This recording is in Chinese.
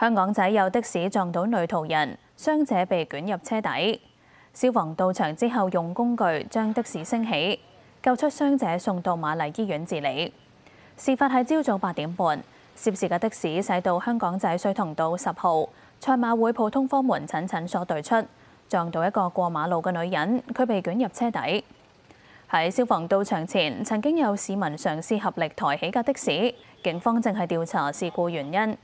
香港仔有的士撞到女途人，傷者被捲入車底。消防到場之後，用工具將的士升起，救出傷者，送到瑪麗醫院治理。事發喺朝早八點半，涉事嘅的士駛到香港仔水塘道十號賽馬會普通科門診診所對出，撞到一個過馬路嘅女人，佢被捲入車底。喺消防到場前，曾經有市民嘗試合力抬起架的士，警方正係調查事故原因。